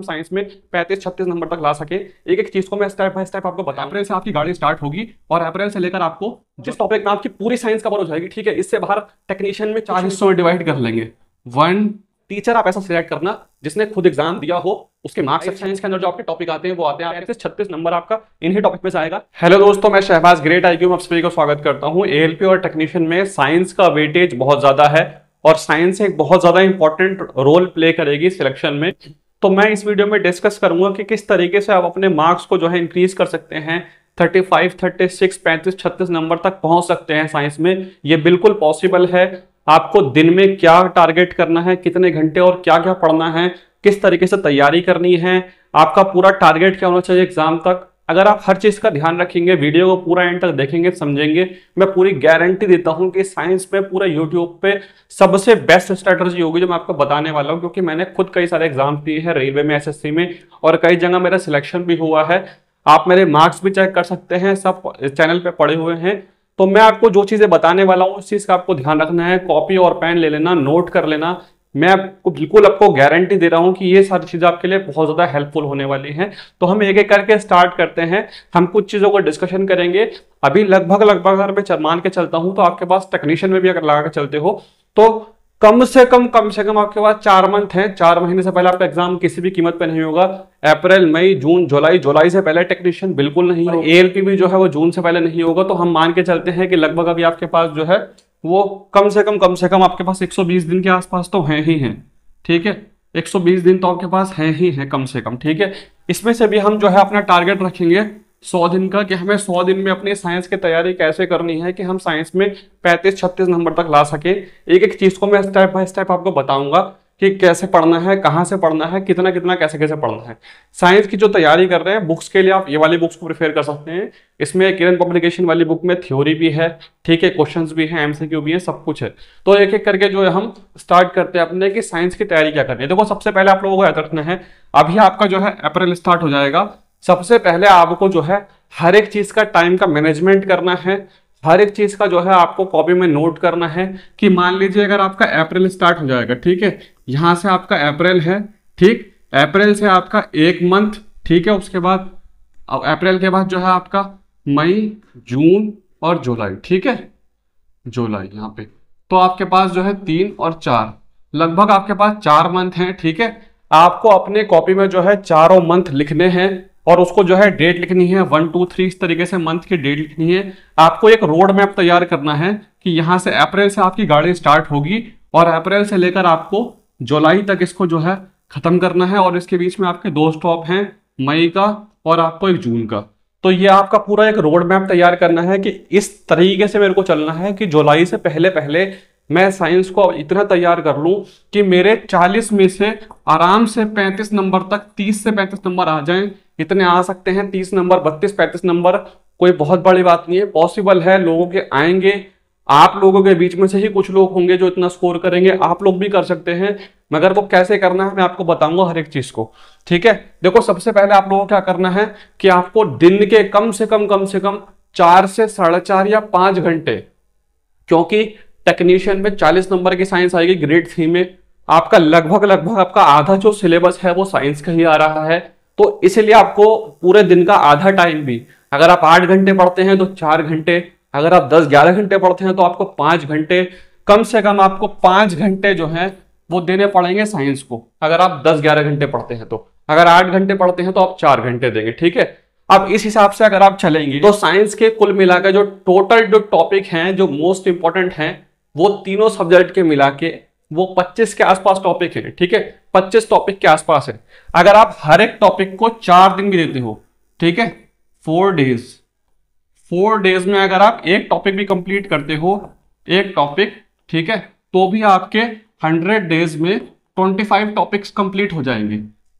हम साइंस में पैंतीस छत्तीस नंबर तक ला सके एक एक चीज को मैं स्टेप बाय स्टेप आपको बता अप्रैल से आपकी गाड़ी स्टार्ट होगी और अप्रैल से लेकर आपको जिस टॉपिक में आपकी पूरी साइंस कवर हो जाएगी ठीक है इससे बाहर टेक्नीशियन में चार हिस्सों में डिवाइड कर लेंगे वन टीचर आप ऐसा सिलेक्ट करना जिसने खुद एग्जाम दिया हो उसके मार्क्स साइंस के अंदर जो आपके टॉपिक आते हैं वो आते हैं आपके छत्तीस नंबर आपका इन्हीं टॉपिक में से आएगा हेलो दोस्तों मैं शहबाज ग्रेट आई क्यू आप सभी को स्वागत करता हूँ एएलपी और टेक्नीशियन में साइंस का वेटेज बहुत ज्यादा है और साइंस एक बहुत ज्यादा इंपॉर्टेंट रोल प्ले करेगी सिलेक्शन में तो मैं इस वीडियो में डिस्कस करूंगा कि किस तरीके से आप अपने मार्क्स को जो है इंक्रीज कर सकते हैं 35, 36, 35, 36 नंबर तक पहुंच सकते हैं साइंस में ये बिल्कुल पॉसिबल है आपको दिन में क्या टारगेट करना है कितने घंटे और क्या क्या पढ़ना है किस तरीके से तैयारी करनी है आपका पूरा टारगेट क्या होना चाहिए एग्जाम तक अगर आप हर चीज़ का ध्यान रखेंगे वीडियो को पूरा एंड तक देखेंगे समझेंगे मैं पूरी गारंटी देता हूं कि साइंस में पूरे यूट्यूब पे सबसे बेस्ट स्ट्रेटर्जी होगी जो मैं आपको बताने वाला हूं क्योंकि मैंने खुद कई सारे एग्जाम दिए हैं रेलवे में एस में और कई जगह मेरा सिलेक्शन भी हुआ है आप मेरे मार्क्स भी चेक कर सकते हैं सब चैनल पर पड़े हुए हैं तो मैं आपको जो चीज़ें बताने वाला हूँ उस चीज़ का आपको ध्यान रखना है कॉपी और पेन ले लेना नोट कर लेना मैं आपको बिल्कुल आपको गारंटी दे रहा हूँ कि ये सारी चीज़ें आपके लिए बहुत ज़्यादा हेल्पफुल होने वाली हैं तो हम एक एक करके स्टार्ट करते हैं हम कुछ चीज़ों को डिस्कशन करेंगे अभी लगभग लगभग अगर मैं मान के चलता हूँ तो आपके पास टेक्नीशियन में भी अगर लगा के चलते हो तो कम से कम कम से कम आपके पास चार मंथ हैं चार महीने से पहले आपका एग्जाम किसी भी कीमत पर नहीं होगा अप्रैल मई जून जुलाई जुलाई से पहले टेक्नीशियन बिल्कुल नहीं ए एल पी भी जो है वो जून से पहले नहीं होगा तो हम मान के चलते हैं कि लगभग अभी आपके पास जो है वो कम से कम कम से कम आपके पास 120 दिन के आसपास तो हैं ही हैं ठीक है 120 दिन तो आपके पास हैं ही हैं कम से कम ठीक है इसमें से भी हम जो है अपना टारगेट रखेंगे 100 दिन का कि हमें 100 दिन में अपनी साइंस की तैयारी कैसे करनी है कि हम साइंस में 35-36 नंबर तक ला सके एक एक चीज़ को मैं स्टेप बाय स्टेप आपको बताऊंगा कि कैसे पढ़ना है कहाँ से पढ़ना है कितना कितना कैसे कैसे पढ़ना है साइंस की जो तैयारी कर रहे हैं बुक्स के लिए आप ये वाली बुक्स को प्रिफेयर कर सकते हैं इसमें किरण पब्लिकेशन वाली बुक में थ्योरी भी है ठीक है क्वेश्चन भी हैं एमसीक्यू भी है सब कुछ है तो एक एक करके जो है हम स्टार्ट करते हैं अपने कि साइंस की तैयारी क्या करनी है देखो सबसे पहले आप लोगों को याद रखना है अभी आपका जो है अप्रैल स्टार्ट हो जाएगा सबसे पहले आपको जो है हर एक चीज का टाइम का मैनेजमेंट करना है हर एक चीज का जो है आपको कॉपी में नोट करना है कि मान लीजिए अगर आपका अप्रैल स्टार्ट हो जाएगा ठीक है यहाँ से आपका अप्रैल है ठीक अप्रैल से आपका एक मंथ ठीक है उसके बाद अप्रैल के बाद जो है आपका मई जून और जुलाई ठीक है जुलाई यहाँ पे तो आपके पास जो है तीन और चार लगभग आपके पास चार मंथ हैं ठीक है आपको अपने कॉपी में जो है चारों मंथ लिखने हैं और उसको जो है डेट लिखनी है वन टू थ्री इस तरीके से मंथ की डेट लिखनी है आपको एक रोड मैप तैयार करना है कि यहाँ से अप्रैल से आपकी गाड़ी स्टार्ट होगी और अप्रैल से लेकर आपको जुलाई तक इसको जो है ख़त्म करना है और इसके बीच में आपके दो स्टॉप हैं मई का और आपको एक जून का तो ये आपका पूरा एक रोड मैप तैयार करना है कि इस तरीके से मेरे को चलना है कि जुलाई से पहले पहले मैं साइंस को इतना तैयार कर लूं कि मेरे 40 में से आराम से 35 नंबर तक 30 से 35 नंबर आ जाएं इतने आ सकते हैं 30 नंबर 32 35 नंबर कोई बहुत बड़ी बात नहीं है पॉसिबल है लोगों के आएंगे आप लोगों के बीच में से ही कुछ लोग होंगे जो इतना स्कोर करेंगे आप लोग भी कर सकते हैं मगर वो कैसे करना है मैं आपको बताऊंगा हर एक चीज को ठीक है देखो सबसे पहले आप लोगों को क्या करना है कि आपको दिन के कम से कम कम से कम चार से साढ़े चार या पांच घंटे क्योंकि टेक्नीशियन में चालीस नंबर की साइंस आएगी ग्रेड थ्री में आपका लगभग लगभग आपका आधा जो सिलेबस है वो साइंस का ही आ रहा है तो इसलिए आपको पूरे दिन का आधा टाइम भी अगर आप आठ घंटे पढ़ते हैं तो चार घंटे अगर आप 10-11 घंटे पढ़ते हैं तो आपको पाँच घंटे कम से कम आपको पाँच घंटे जो है वो देने पड़ेंगे साइंस को अगर आप 10-11 घंटे पढ़ते हैं तो अगर आठ घंटे पढ़ते हैं तो आप चार घंटे देंगे ठीक है अब इस हिसाब से अगर आप चलेंगे तो साइंस के कुल मिलाकर जो टोटल जो टॉपिक हैं जो मोस्ट इंपॉर्टेंट हैं वो तीनों सब्जेक्ट के मिला के वो 25 के आसपास टॉपिक है ठीक है 25 टॉपिक के आसपास है अगर आप हर एक टॉपिक को चार दिन भी देते हो ठीक है फोर डेज फोर डेज में अगर आप एक टॉपिक भी कंप्लीट करते हो एक टॉपिक ठीक है तो भी आपके हंड्रेड डेज में ट्वेंटी फाइव टॉपिक्स कंप्लीट हो जाएंगे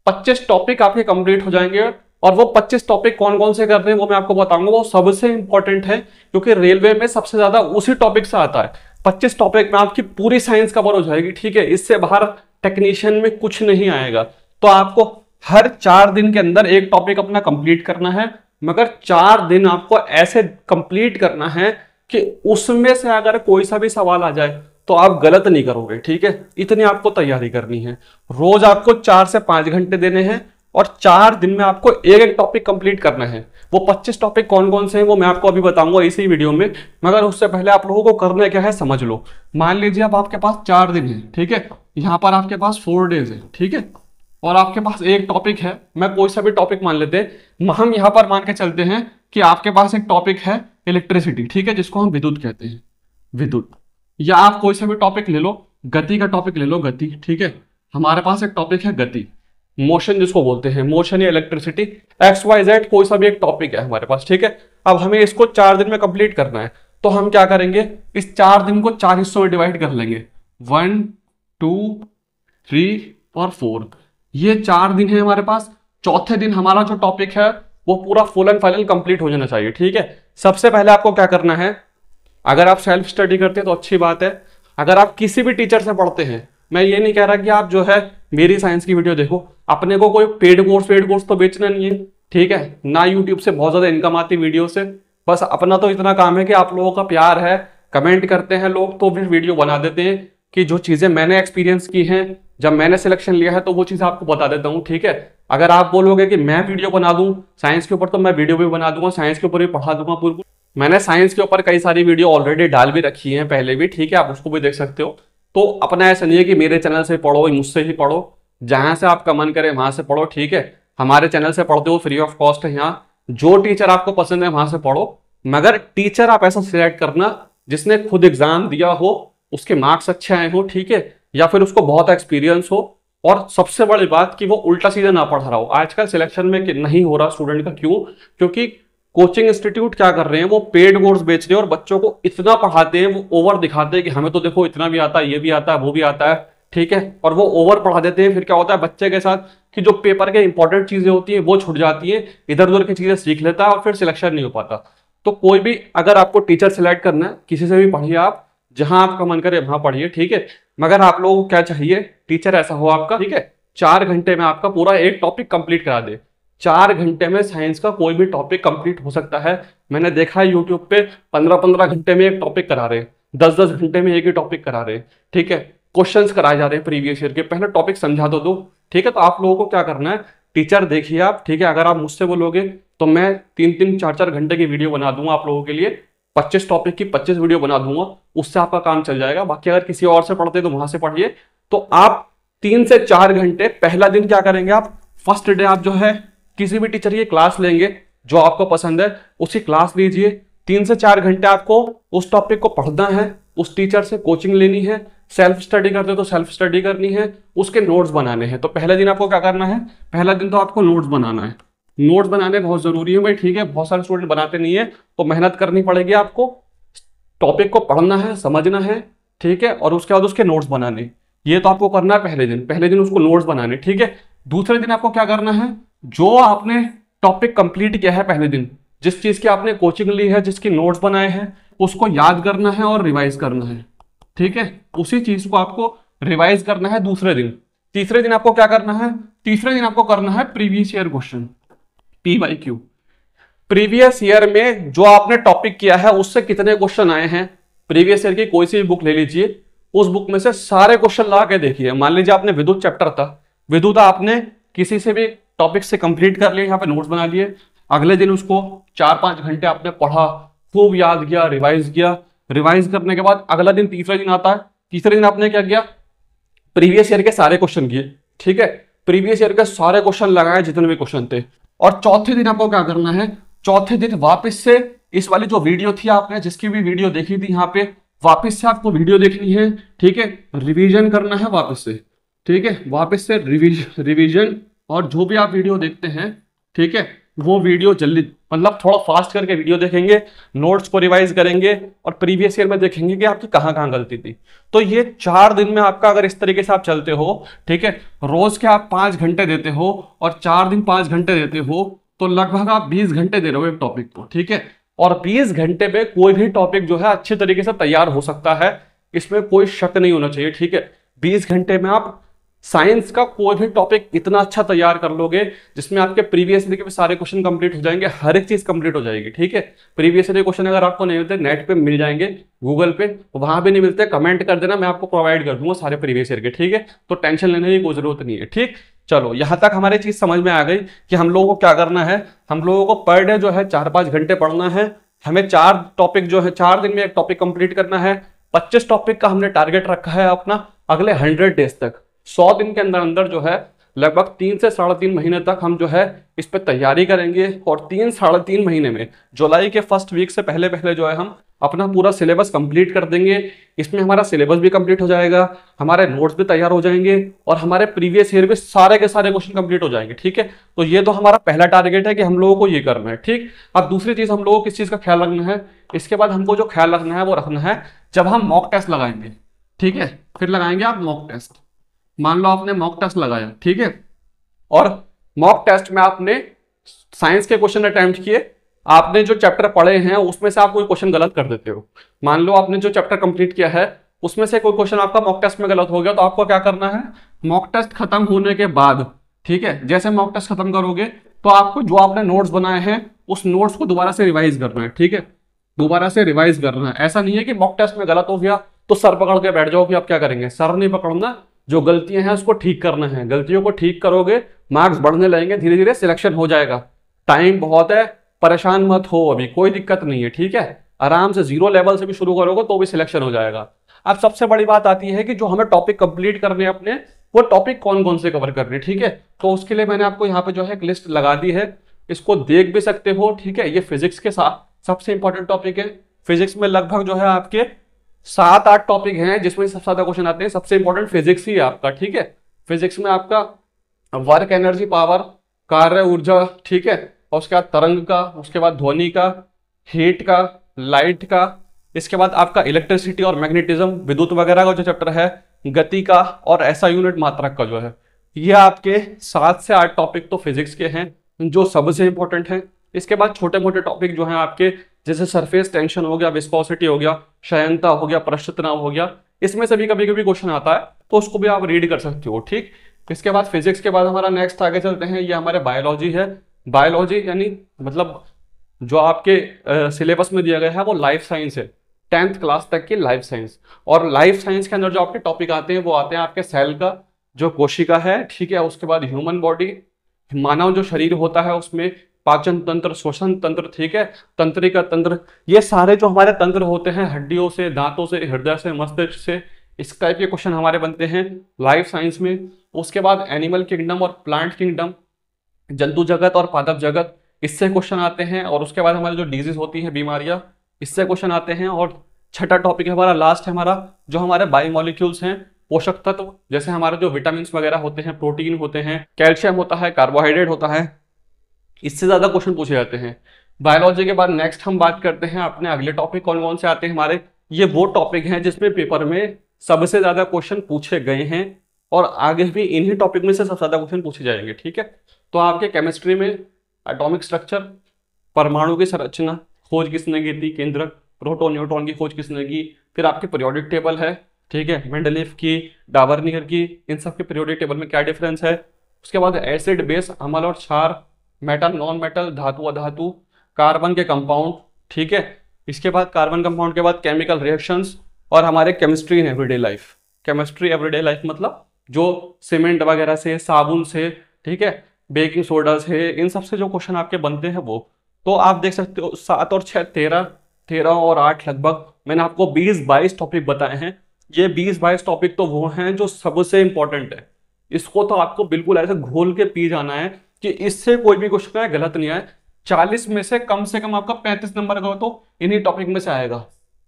पच्चीस टॉपिक आपके कंप्लीट हो जाएंगे और वो पच्चीस टॉपिक कौन कौन से कर रहे हैं वो मैं आपको बताऊंगा वो सबसे इंपॉर्टेंट है क्योंकि रेलवे में सबसे ज्यादा उसी टॉपिक से आता है पच्चीस टॉपिक में आपकी पूरी साइंस कवर हो जाएगी ठीक है इससे बाहर टेक्नीशियन में कुछ नहीं आएगा तो आपको हर चार दिन के अंदर एक टॉपिक अपना कंप्लीट करना है मगर चार दिन आपको ऐसे कंप्लीट करना है कि उसमें से अगर कोई सा भी सवाल आ जाए तो आप गलत नहीं करोगे ठीक है इतनी आपको तैयारी करनी है रोज आपको चार से पांच घंटे देने हैं और चार दिन में आपको एक एक टॉपिक कंप्लीट करना है वो 25 टॉपिक कौन कौन से हैं वो मैं आपको अभी बताऊंगा इसी वीडियो में मगर उससे पहले आप लोगों को करना क्या है समझ लो मान लीजिए अब आपके पास चार दिन है ठीक है यहाँ पर आपके पास फोर डेज है ठीक है और आपके पास एक टॉपिक है मैं कोई सा भी टॉपिक मान लेते हम यहाँ पर मान के चलते हैं कि आपके पास एक टॉपिक है इलेक्ट्रिसिटी ठीक है जिसको हम विद्युत कहते हैं विद्युत या आप कोई सा भी टॉपिक ले लो गति का टॉपिक ले लो गति ठीक है हमारे पास एक टॉपिक है गति मोशन जिसको बोलते हैं मोशन या इलेक्ट्रिसिटी एक्स वाई जेड कोई सा भी एक टॉपिक है हमारे पास ठीक है अब हमें इसको चार दिन में कंप्लीट करना है तो हम क्या करेंगे इस चार दिन को चार हिस्सों में डिवाइड कर लेंगे वन टू थ्री और फोर ये चार दिन है हमारे पास चौथे दिन हमारा जो टॉपिक है वो पूरा फुल एंड फाइनल कंप्लीट हो जाना चाहिए ठीक है सबसे पहले आपको क्या करना है अगर आप सेल्फ स्टडी करते हैं तो अच्छी बात है अगर आप किसी भी टीचर से पढ़ते हैं मैं ये नहीं कह रहा कि आप जो है मेरी साइंस की वीडियो देखो अपने को कोई पेड कोर्स पेड कोर्स तो बेचना नहीं है ठीक है ना यूट्यूब से बहुत ज़्यादा इनकम आती वीडियो से बस अपना तो इतना काम है कि आप लोगों का प्यार है कमेंट करते हैं लोग तो फिर वीडियो बना देते हैं कि जो चीज़ें मैंने एक्सपीरियंस की हैं जब मैंने सिलेक्शन लिया है तो वो चीज़ आपको बता देता हूँ ठीक है अगर आप बोलोगे कि मैं वीडियो बना दूँ साइंस के ऊपर तो मैं वीडियो भी बना दूंगा साइंस के ऊपर भी पढ़ा दूंगा पूरी मैंने साइंस के ऊपर कई सारी वीडियो ऑलरेडी डाल भी रखी है पहले भी ठीक है आप उसको भी देख सकते हो तो अपना ऐसा नहीं है कि मेरे चैनल से पढ़ो मुझसे ही पढ़ो जहाँ से आपका मन करे वहाँ से पढ़ो ठीक है हमारे चैनल से पढ़ते हो फ्री ऑफ कॉस्ट है यहाँ जो टीचर आपको पसंद है वहाँ से पढ़ो मगर टीचर आप ऐसा सिलेक्ट करना जिसने खुद एग्जाम दिया हो उसके मार्क्स अच्छे आए हो ठीक है या फिर उसको बहुत एक्सपीरियंस हो और सबसे बड़ी बात कि वो उल्टा सीधा ना पढ़ रहा हो आजकल सिलेक्शन में नहीं हो रहा स्टूडेंट का क्यों क्योंकि कोचिंग इंस्टीट्यूट क्या कर रहे हैं वो पेड कोर्स बेच रहे हैं और बच्चों को इतना पढ़ाते हैं वो ओवर दिखाते हैं कि हमें तो देखो इतना भी आता है ये भी आता है वो भी आता है ठीक है और वो ओवर पढ़ा देते हैं फिर क्या होता है बच्चे के साथ कि जो पेपर के इंपॉर्टेंट चीजें होती हैं वो छूट जाती हैं इधर उधर की चीजें सीख लेता है और फिर सिलेक्शन नहीं हो पाता तो कोई भी अगर आपको टीचर सिलेक्ट करना है किसी से भी पढ़िए आप जहां आपका मन करे वहां पढ़िए ठीक है मगर आप लोगों को क्या चाहिए टीचर ऐसा हो आपका ठीक है चार घंटे में आपका पूरा एक टॉपिक कंप्लीट करा दे चार घंटे में साइंस का कोई भी टॉपिक कंप्लीट हो सकता है मैंने देखा है यूट्यूब पे पंद्रह पंद्रह घंटे में एक टॉपिक करा रहे दस दस घंटे में एक ही टॉपिक करा रहे ठीक है क्वेश्चन कराए जा रहे हैं प्रीवियस ईयर के पहले टॉपिक समझा दो दो ठीक है तो आप लोगों को क्या करना है टीचर देखिए आप ठीक है अगर आप मुझसे बोलोगे तो मैं तीन तीन चार चार घंटे की वीडियो बना दूंगा आप लोगों के लिए पच्चीस टॉपिक की पच्चीस वीडियो बना दूंगा उससे आपका काम चल जाएगा बाकी अगर किसी और से पढ़ते तो वहां से पढ़िए तो आप तीन से चार घंटे पहला दिन क्या करेंगे आप फर्स्ट डे आप जो है किसी भी टीचर की क्लास लेंगे जो आपको पसंद है उसकी क्लास लीजिए तीन से चार घंटे आपको उस टॉपिक को पढ़ना है उस टीचर से कोचिंग लेनी है सेल्फ स्टडी करते हो तो सेल्फ स्टडी करनी है उसके नोट्स बनाने हैं तो पहले दिन आपको क्या करना है पहला दिन तो आपको नोट्स बनाना है नोट्स बनाने बहुत ज़रूरी है भाई ठीक है बहुत सारे स्टूडेंट बनाते नहीं है तो मेहनत करनी पड़ेगी आपको टॉपिक को पढ़ना है समझना है ठीक है और उसके बाद उसके नोट्स बनाने ये तो आपको करना है पहले दिन पहले दिन उसको नोट्स बनाने ठीक है दूसरे दिन आपको क्या करना है जो आपने टॉपिक कंप्लीट किया है पहले दिन जिस चीज़ की आपने कोचिंग ली है जिसकी नोट्स बनाए हैं उसको याद करना है और रिवाइज करना है ठीक है उसी चीज़ को आपको रिवाइज करना है दूसरे दिन तीसरे दिन आपको क्या करना है तीसरे दिन आपको करना है previous year question P Y Q previous year में जो आपने टॉपिक किया है उससे कितने क्वेश्चन आए हैं प्रीवियस ईयर की कोई सी भी बुक ले लीजिए उस बुक में से सारे क्वेश्चन ला के देखिए मान लीजिए आपने विद्युत चैप्टर था विद्युत आपने किसी से भी टॉपिक से कंप्लीट कर लिया यहाँ पे नोट्स बना लिए अगले दिन उसको चार पांच घंटे आपने पढ़ा खूब याद किया रिवाइज किया रिवाइज करने के बाद अगला दिन तीसरा दिन आता है तीसरे दिन आपने क्या किया प्रीवियस ईयर के सारे क्वेश्चन किए ठीक है प्रीवियस ईयर के सारे क्वेश्चन लगाए जितने भी क्वेश्चन थे और चौथे दिन आपको क्या करना है चौथे दिन वापस से इस वाली जो वीडियो थी आपने जिसकी भी वीडियो देखी थी यहाँ पे वापस से आपको वीडियो देखनी है ठीक है रिवीजन करना है वापस से ठीक है वापस से रिवीजन रिवीजन और जो भी आप वीडियो देखते हैं ठीक है वो वीडियो जल्दी मतलब थोड़ा फास्ट करके वीडियो देखेंगे नोट्स को रिवाइज करेंगे और प्रीवियस ईयर में देखेंगे कि आपकी कहाँ कहाँ गलती थी तो ये चार दिन में आपका अगर इस तरीके से आप चलते हो ठीक है रोज के आप पाँच घंटे देते हो और चार दिन पाँच घंटे देते हो तो लगभग आप बीस घंटे दे रहे हो एक टॉपिक को ठीक है और बीस घंटे में कोई भी टॉपिक जो है अच्छे तरीके से तैयार हो सकता है इसमें कोई शक नहीं होना चाहिए ठीक है बीस घंटे में आप साइंस का कोई भी टॉपिक इतना अच्छा तैयार कर लोगे जिसमें आपके प्रीवियस ईयर के भी सारे क्वेश्चन कंप्लीट हो जाएंगे हर एक चीज कंप्लीट हो जाएगी ठीक है प्रीवियस ईयर के क्वेश्चन अगर आपको नहीं मिलते नेट पे मिल जाएंगे गूगल पे तो वहां भी नहीं मिलते कमेंट कर देना मैं आपको प्रोवाइड कर दूंगा सारे प्रीवियस ईयर के ठीक है तो टेंशन लेने की कोई जरूरत नहीं है ठीक चलो यहां तक हमारी चीज समझ में आ गई कि हम लोगों को क्या करना है हम लोगों को पर डे जो है चार पाँच घंटे पढ़ना है हमें चार टॉपिक जो है चार दिन में एक टॉपिक कंप्लीट करना है पच्चीस टॉपिक का हमने टारगेट रखा है अपना अगले हंड्रेड डेज तक सौ दिन के अंदर अंदर जो है लगभग तीन से साढ़े तीन महीने तक हम जो है इस पर तैयारी करेंगे और तीन साढ़े तीन महीने में जुलाई के फर्स्ट वीक से पहले पहले जो है हम अपना पूरा सिलेबस कंप्लीट कर देंगे इसमें हमारा सिलेबस भी कंप्लीट हो जाएगा हमारे नोट्स भी तैयार हो जाएंगे और हमारे प्रीवियस ईयर में सारे के सारे क्वेश्चन कंप्लीट हो जाएंगे ठीक है तो ये तो हमारा पहला टारगेट है कि हम लोगों को ये करना है ठीक अब दूसरी चीज़ हम लोगों को किस चीज़ का ख्याल रखना है इसके बाद हमको जो ख्याल रखना है वो रखना है जब हम मॉक टेस्ट लगाएंगे ठीक है फिर लगाएंगे आप मॉक टेस्ट मान लो आपने मॉक टेस्ट लगाया ठीक है और मॉक टेस्ट में आपने साइंस के क्वेश्चन अटैम्प्ट किए आपने जो चैप्टर पढ़े हैं उसमें से आप कोई क्वेश्चन गलत कर देते हो मान लो आपने जो चैप्टर कंप्लीट किया है उसमें से कोई क्वेश्चन आपका मॉक टेस्ट में गलत हो गया तो आपको क्या करना है मॉक टेस्ट खत्म होने के बाद ठीक है जैसे मॉक टेस्ट खत्म करोगे तो आपको जो आपने नोट्स बनाए हैं उस नोट्स को दोबारा से रिवाइज करना है ठीक है दोबारा से रिवाइज करना है ऐसा नहीं है कि मॉक टेस्ट में गलत हो गया तो सर पकड़ के बैठ जाओ कि आप क्या करेंगे सर नहीं पकड़ना जो गलतियां हैं उसको ठीक करना है गलतियों को ठीक करोगे मार्क्स बढ़ने लगेंगे धीरे धीरे सिलेक्शन हो जाएगा टाइम बहुत है परेशान मत हो अभी कोई दिक्कत नहीं है ठीक है आराम से जीरो लेवल से भी शुरू करोगे तो भी सिलेक्शन हो जाएगा अब सबसे बड़ी बात आती है कि जो हमें टॉपिक कंप्लीट करने अपने वो टॉपिक कौन कौन से कवर करने ठीक है तो उसके लिए मैंने आपको यहाँ पे जो है एक लिस्ट लगा दी है इसको देख भी सकते हो ठीक है ये फिजिक्स के साथ सबसे इंपॉर्टेंट टॉपिक है फिजिक्स में लगभग जो है आपके सात आठ टॉपिक हैं जिसमें सबसे ज्यादा क्वेश्चन आते हैं सबसे इंपॉर्टेंट फिजिक्स ही आपका ठीक है फिजिक्स में आपका वर्क एनर्जी पावर कार्य ऊर्जा ठीक है और उसके बाद तरंग का उसके बाद ध्वनि का हीट का लाइट का इसके बाद आपका इलेक्ट्रिसिटी और मैग्नेटिज्म विद्युत वगैरह का जो चैप्टर है गति का और ऐसा यूनिट मात्रक का जो है ये आपके सात से आठ टॉपिक तो फिजिक्स के हैं जो सबसे इंपॉर्टेंट हैं इसके बाद छोटे मोटे टॉपिक जो हैं आपके जैसे सरफेस टेंशन हो गया विस्पॉसिटी हो गया शयनता हो गया प्रश्न तनाव हो गया इसमें से भी कभी कभी क्वेश्चन आता है तो उसको भी आप रीड कर सकते हो ठीक इसके बाद फिजिक्स के बाद हमारा नेक्स्ट आगे चलते हैं ये हमारे बायोलॉजी है बायोलॉजी यानी मतलब जो आपके सिलेबस में दिया गया है वो लाइफ साइंस है टेंथ क्लास तक की लाइफ साइंस और लाइफ साइंस के अंदर जो आपके टॉपिक आते हैं वो आते हैं आपके सेल का जो कोशिका है ठीक है उसके बाद ह्यूमन बॉडी मानव जो शरीर होता है उसमें पाचन तंत्र श्वसन तंत्र ठीक है तंत्रिका तंत्र ये सारे जो हमारे तंत्र होते हैं हड्डियों से दांतों से हृदय से मस्तिष्क से इस टाइप के क्वेश्चन हमारे बनते हैं लाइफ साइंस में उसके बाद एनिमल किंगडम और प्लांट किंगडम जंतु जगत और पादप जगत इससे क्वेश्चन आते हैं और उसके बाद हमारी जो डिजीज होती है बीमारियां इससे क्वेश्चन आते हैं और छठा टॉपिक है हमारा लास्ट है हमारा जो हमारे बायोमोलिक्यूल्स हैं पोषक तत्व जैसे हमारे जो विटामिन वगैरह होते हैं प्रोटीन होते हैं कैल्शियम होता है कार्बोहाइड्रेट होता है इससे ज़्यादा क्वेश्चन पूछे जाते हैं बायोलॉजी के बाद नेक्स्ट हम बात करते हैं अपने अगले टॉपिक कौन कौन से आते हैं हमारे ये वो टॉपिक हैं जिसमें पेपर में सबसे ज़्यादा क्वेश्चन पूछे गए हैं और आगे भी इन्हीं टॉपिक में से सबसे ज़्यादा क्वेश्चन पूछे जाएंगे ठीक है तो आपके केमिस्ट्री में एटॉमिक स्ट्रक्चर परमाणु की संरचना खोज किसने की थी केंद्र प्रोटोन न्यूट्रॉन की खोज किसने की फिर आपके पीरियोडिक टेबल है ठीक है मेंडलिफ की डावरनियर की इन सब के पीरियोडिक टेबल में क्या डिफरेंस है उसके बाद एसिड बेस अमल और क्षार मेटल नॉन मेटल धातु अधातु कार्बन के कंपाउंड ठीक है इसके बाद कार्बन कंपाउंड के बाद केमिकल रिएक्शंस और हमारे chemistry in everyday life chemistry everyday life मतलब जो सीमेंट वगैरह से साबुन से ठीक है बेकिंग सोडा से इन सब से जो क्वेश्चन आपके बनते हैं वो तो आप देख सकते हो सात और छः तेरह तेरह और आठ लगभग मैंने आपको बीस बाईस टॉपिक बताए हैं ये बीस बाईस टॉपिक तो वो हैं जो सबसे इम्पोर्टेंट है इसको तो आपको बिल्कुल ऐसे घोल के पी जाना है कि इससे कोई भी क्वेश्चन है गलत नहीं आए चालीस में से कम से कम आपका पैंतीस नंबर का तो इन्हीं टॉपिक में से आएगा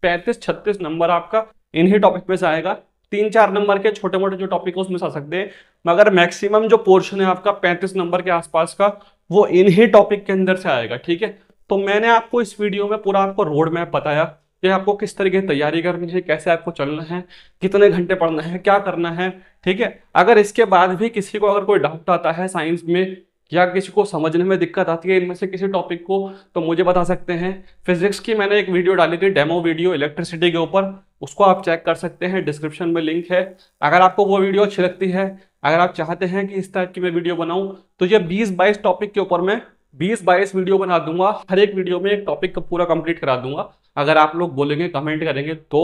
पैंतीस छत्तीस नंबर आपका इन्हीं टॉपिक में से आएगा तीन चार नंबर के छोटे मोटे जो टॉपिक है उसमें से आ सकते हैं मगर मैक्सिमम जो पोर्शन है आपका पैंतीस नंबर के आसपास का वो इन्हीं टॉपिक के अंदर से आएगा ठीक है तो मैंने आपको इस वीडियो में पूरा आपको रोड मैप बताया कि आपको किस तरीके की तैयारी करनी है कैसे आपको चलना है कितने घंटे पढ़ना है क्या करना है ठीक है अगर इसके बाद भी किसी को अगर कोई डाउट आता है साइंस में या किसी को समझने में दिक्कत आती है इनमें से किसी टॉपिक को तो मुझे बता सकते हैं फिजिक्स की मैंने एक वीडियो डाली थी डेमो वीडियो इलेक्ट्रिसिटी के ऊपर उसको आप चेक कर सकते हैं डिस्क्रिप्शन में लिंक है अगर आपको वो वीडियो अच्छी लगती है अगर आप चाहते हैं कि इस टाइप की मैं वीडियो बनाऊँ तो ये बीस बाईस टॉपिक के ऊपर मैं बीस बाईस वीडियो बना दूंगा हर एक वीडियो में एक टॉपिक का पूरा कंप्लीट करा दूंगा अगर आप लोग बोलेंगे कमेंट करेंगे तो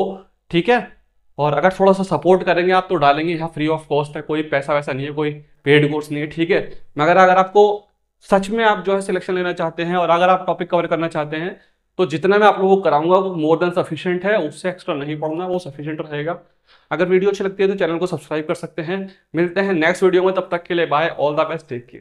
ठीक है और अगर थोड़ा सा सपोर्ट करेंगे आप तो डालेंगे यहाँ फ्री ऑफ कॉस्ट है कोई पैसा वैसा नहीं है कोई पेड कोर्स नहीं है ठीक है मगर अगर आपको सच में आप जो है सिलेक्शन लेना चाहते हैं और अगर आप टॉपिक कवर करना चाहते हैं तो जितना मैं आप लोगों को कराऊंगा वो मोर देन सफिशियंट है उससे एक्स्ट्रा नहीं पढ़ना वो सफिशियंट रहेगा अगर वीडियो अच्छी लगती है तो चैनल को सब्सक्राइब कर सकते हैं मिलते हैं नेक्स्ट वीडियो में तब तक के लिए bye all the best take care